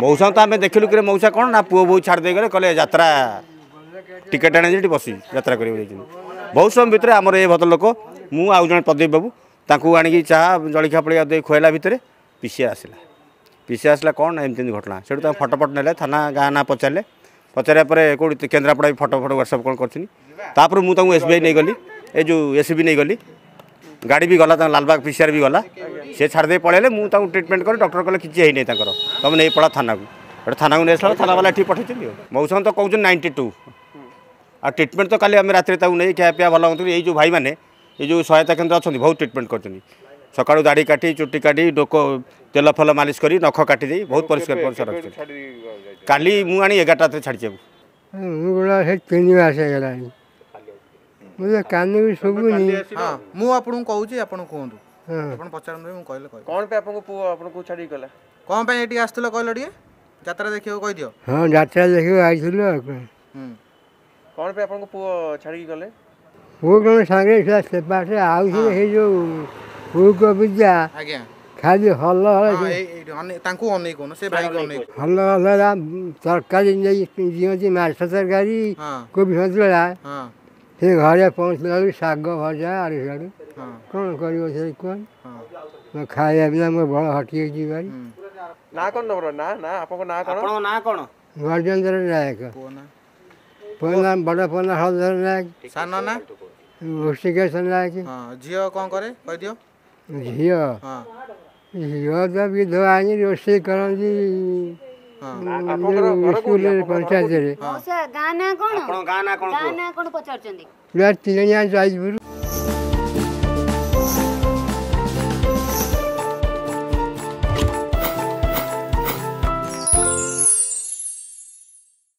मौसम तु मौसा पुओ बो छाडिदिइगले कहिले जात्रा टिकेट आने बसि जा बहुत समय भित्र आमर ए भद्र लोक मौजे प्रदीप बाबु तिहा जिया खुवाइला भित्र पिसिआ पिसिया आसलामि घटना फटोफट नै थान गाँ न पचारे पचारा को्रापडा फटोफटो व्वाट्सअप कन्टिन्टि तसबिआई नगली एउए एसिगली गाडी गला ला लालबाग पिसिआर गला ସେ ଛାଡ଼ିଦେଇ ପଳେଇଲେ ମୁଁ ତାଙ୍କୁ ଟ୍ରିଟମେଣ୍ଟ କରେ ଡକ୍ଟର କହିଲେ କିଛି ହେଇନି ତାଙ୍କର ତୁମେ ନେଇ ପଳା ଥାନାକୁ ଗୋଟେ ଥାନାକୁ ନେଇଆସିଲା ଥାନାବାଲା ଏଠି ପଠେଇଛନ୍ତି ଆଉ ମୌସମ ତ କହୁଛନ୍ତି ନାଇଣ୍ଟି ଟୁ ଆଉ ଟ୍ରିଟମେଣ୍ଟ ତ କାଲି ଆମେ ରାତିରେ ତାକୁ ନେଇ ଖିଆ ପିଆ ଭଲ ହୁଅନ୍ତୁ ଏଇ ଯେଉଁ ଭାଇମାନେ ଏଇ ଯେଉଁ ସହାୟତା କେନ୍ଦ୍ର ଅଛନ୍ତି ବହୁତ ଟ୍ରିଟମେଣ୍ଟ କରୁଛନ୍ତି ସକାଳୁ ଦାଢ଼ି କାଟି ଚୁଟି କାଟି ଡୋକ ତେଲ ଫେଲ ମାଲିସ କରି ନଖ କାଟିଦେଇ ବହୁତ ପରିଷ୍କାର ପରିଷ୍କାର ରଖୁଛନ୍ତି କାଲି ମୁଁ ଆଣି ଏଗାରଟା ରାତିରେ ଛାଡ଼ିଛି ଆକୁ ହେଇ ତିନି ମାସ ହେଇଗଲାଣି ମୁଁ କାନକୁ ଶୁଭୁନି ମୁଁ ଆପଣଙ୍କୁ କହୁଛି ଆପଣ କୁହନ୍ତୁ ଆପଣ ପଚାରନ୍ତୁ ମୁଁ କହିଲେ କହିବି କ'ଣ ପାଇଁ ଆପଣଙ୍କୁ ପୁଅ ଆପଣଙ୍କୁ ଛାଡ଼ିକି ଗଲା କ'ଣ ପାଇଁ ଏଠି ଆସିଥିଲ କହିଲ ଟିକେ ଯାତ୍ରା ଦେଖିବାକୁ କହିଦିଅ ହଁ ଯାତ୍ରା ଦେଖିବାକୁ ଆସିଥିଲୁ ଆଉ କ'ଣ ପାଇଁ ଆପଣଙ୍କୁ ପୁଅ ଛାଡ଼ିକି ଗଲେ ପୁଅ କ'ଣ ସାଙ୍ଗରେ ଥିଲା ସେ ପାଠରେ ଆଉ ସେ ସେଇ ଯେଉଁ ପୁଅକ ବିଦ୍ୟା ଆଜ୍ଞା ଖାଲି ହଲ ତାଙ୍କୁ ଅନେଇ କହୁନ ସେ ଭାଇକୁ ଅନେଇ ହଲ ହଲରା ତରକାରୀ ନେଇ ଦିଅନ୍ତି ମାଛ ତରକାରୀ କୋବି ସନ୍ତୁଳା ସେ ଘରେ ପହଞ୍ଚିଲା ବେଳକୁ ଶାଗ ଭଜା ଆଳୁ ସାଡ଼ୁ କ'ଣ କରିବ ସେ କୁହ ଖାଇବା ପିଲା ମୋ ବଳ ହଟିଯାଇଛି ଯିବାରି ନାଁ କ'ଣ ତମର ନାଁ ନାଁ ଆପଣଙ୍କ ନାଁ କ'ଣ ଆପଣଙ୍କ ନାଁ କ'ଣ ଗଜେନ୍ଦ୍ର ନାୟକ ପୁଅ ନାଁ ବଡ଼ ପୁଅ ନାଁ ହଳଧର ନାୟକ ସାନ ନାଁ ଋଷିକେଶ ନାୟକ ଝିଅ କ'ଣ କରେ କହିଦିଅ ଝିଅ ଝିଅ ତ ବିଧବା ଆଣି ରୋଷେଇ କରନ୍ତି ସ୍କୁଲରେ ପଞ୍ଚାୟତରେ ଗାଁ ନାଁ କ'ଣ ଗାଁ ନାଁ କ'ଣ ପଚାରୁଛନ୍ତି ତିନି ଜଣ ଯାଇପୁର